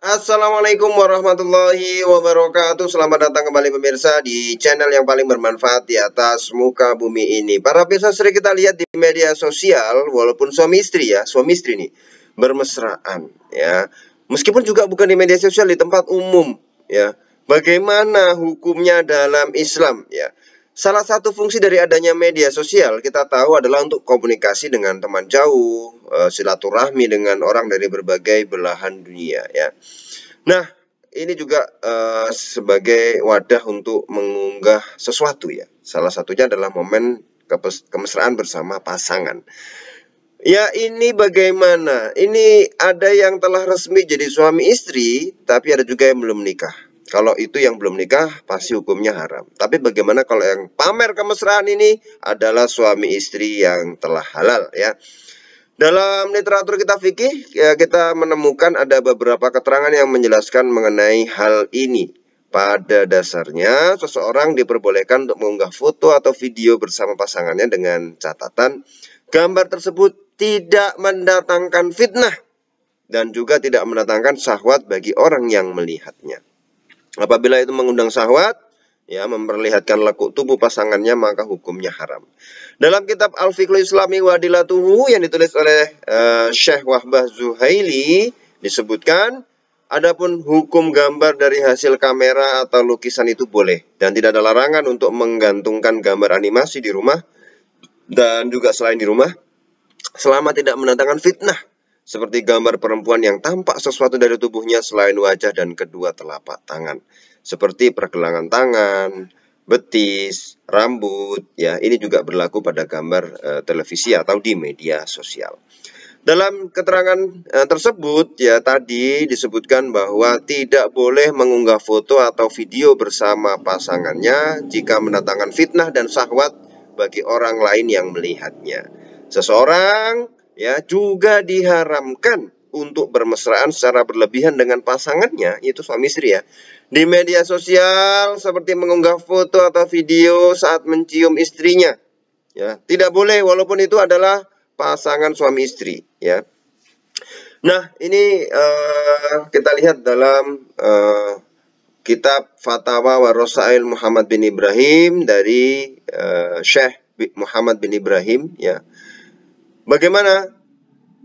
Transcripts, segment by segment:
Assalamualaikum warahmatullahi wabarakatuh Selamat datang kembali pemirsa di channel yang paling bermanfaat di atas muka bumi ini Para pemirsa sering kita lihat di media sosial Walaupun suami istri ya, suami istri nih Bermesraan ya Meskipun juga bukan di media sosial, di tempat umum ya Bagaimana hukumnya dalam Islam ya Salah satu fungsi dari adanya media sosial kita tahu adalah untuk komunikasi dengan teman jauh, eh, silaturahmi dengan orang dari berbagai belahan dunia ya. Nah, ini juga eh, sebagai wadah untuk mengunggah sesuatu ya. Salah satunya adalah momen kemesraan bersama pasangan. Ya ini bagaimana? Ini ada yang telah resmi jadi suami istri, tapi ada juga yang belum menikah. Kalau itu yang belum nikah pasti hukumnya haram. Tapi bagaimana kalau yang pamer kemesraan ini adalah suami istri yang telah halal ya. Dalam literatur kita fikih ya, kita menemukan ada beberapa keterangan yang menjelaskan mengenai hal ini. Pada dasarnya, seseorang diperbolehkan untuk mengunggah foto atau video bersama pasangannya dengan catatan gambar tersebut tidak mendatangkan fitnah dan juga tidak mendatangkan syahwat bagi orang yang melihatnya. Apabila itu mengundang syahwat, ya memperlihatkan lekuk tubuh pasangannya maka hukumnya haram. Dalam kitab Al-Fiqhul Islami wa yang ditulis oleh uh, Syekh Wahbah Zuhaili disebutkan adapun hukum gambar dari hasil kamera atau lukisan itu boleh dan tidak ada larangan untuk menggantungkan gambar animasi di rumah dan juga selain di rumah selama tidak menentang fitnah seperti gambar perempuan yang tampak sesuatu dari tubuhnya selain wajah dan kedua telapak tangan, seperti pergelangan tangan, betis, rambut, ya. Ini juga berlaku pada gambar uh, televisi atau di media sosial. Dalam keterangan uh, tersebut ya tadi disebutkan bahwa tidak boleh mengunggah foto atau video bersama pasangannya jika mendatangkan fitnah dan syahwat bagi orang lain yang melihatnya. Seseorang ya juga diharamkan untuk bermesraan secara berlebihan dengan pasangannya, yaitu suami istri ya. Di media sosial seperti mengunggah foto atau video saat mencium istrinya. Ya, tidak boleh walaupun itu adalah pasangan suami istri, ya. Nah, ini uh, kita lihat dalam uh, kitab fatwa Warosail Muhammad bin Ibrahim dari uh, Syekh Muhammad bin Ibrahim, ya. Bagaimana?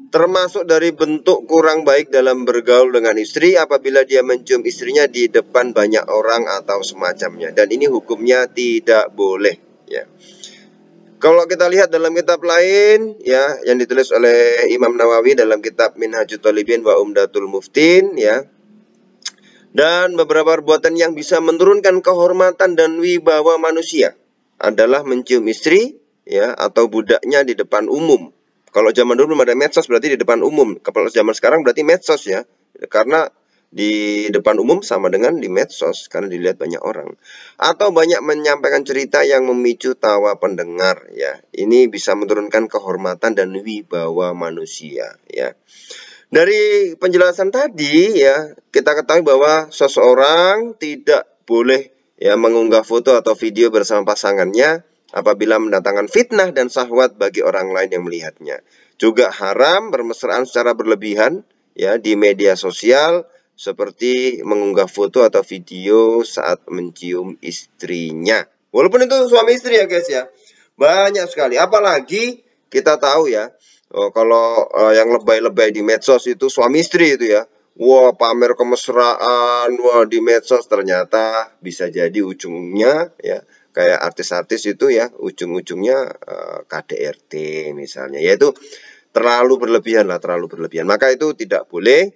Termasuk dari bentuk kurang baik dalam bergaul dengan istri apabila dia mencium istrinya di depan banyak orang atau semacamnya. Dan ini hukumnya tidak boleh. Ya. Kalau kita lihat dalam kitab lain ya yang ditulis oleh Imam Nawawi dalam kitab Minhajul Talibin wa Umdatul Muftin ya dan beberapa perbuatan yang bisa menurunkan kehormatan dan wibawa manusia adalah mencium istri ya atau budaknya di depan umum kalau zaman dulu belum ada medsos berarti di depan umum. Kalau zaman sekarang berarti medsos ya. Karena di depan umum sama dengan di medsos karena dilihat banyak orang atau banyak menyampaikan cerita yang memicu tawa pendengar ya ini bisa menurunkan kehormatan dan wibawa manusia ya dari penjelasan tadi ya kita ketahui bahwa seseorang tidak boleh ya mengunggah foto atau video bersama pasangannya apabila mendatangkan fitnah dan sahwat bagi orang lain yang melihatnya. Juga haram bermesraan secara berlebihan ya di media sosial seperti mengunggah foto atau video saat mencium istrinya. Walaupun itu suami istri ya guys ya. Banyak sekali apalagi kita tahu ya oh, kalau eh, yang lebay-lebay di medsos itu suami istri itu ya. Wah, pamer kemesraan, wah di medsos ternyata bisa jadi ujungnya ya kayak artis-artis itu ya ujung-ujungnya uh, eh, KDRT misalnya yaitu terlalu berlebihan lah terlalu berlebihan maka itu tidak boleh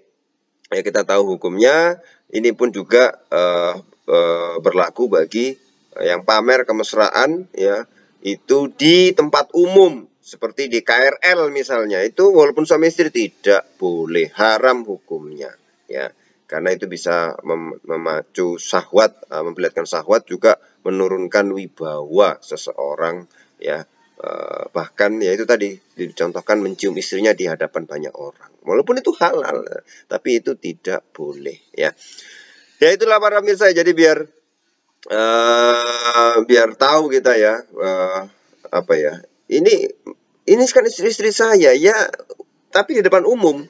ya kita tahu hukumnya ini pun juga uh, uh, berlaku bagi yang pamer kemesraan ya itu di tempat umum seperti di KRL misalnya itu walaupun suami istri tidak boleh haram hukumnya ya karena itu bisa mem memacu sahwat, uh, e, memperlihatkan sahwat juga menurunkan wibawa seseorang ya uh, bahkan ya itu tadi dicontohkan mencium istrinya di hadapan banyak orang walaupun itu halal tapi itu tidak boleh ya ya itulah para pemirsa jadi biar uh, biar tahu kita ya uh, apa ya ini ini kan istri-istri saya ya tapi di depan umum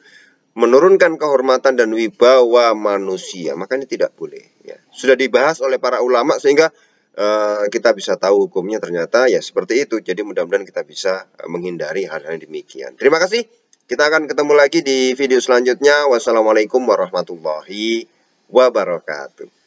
menurunkan kehormatan dan wibawa manusia. Makanya tidak boleh. Ya. Sudah dibahas oleh para ulama sehingga uh, kita bisa tahu hukumnya ternyata ya seperti itu. Jadi mudah-mudahan kita bisa eh, menghindari hal-hal yang demikian. Terima kasih. Kita akan ketemu lagi di video selanjutnya. Wassalamualaikum warahmatullahi wabarakatuh.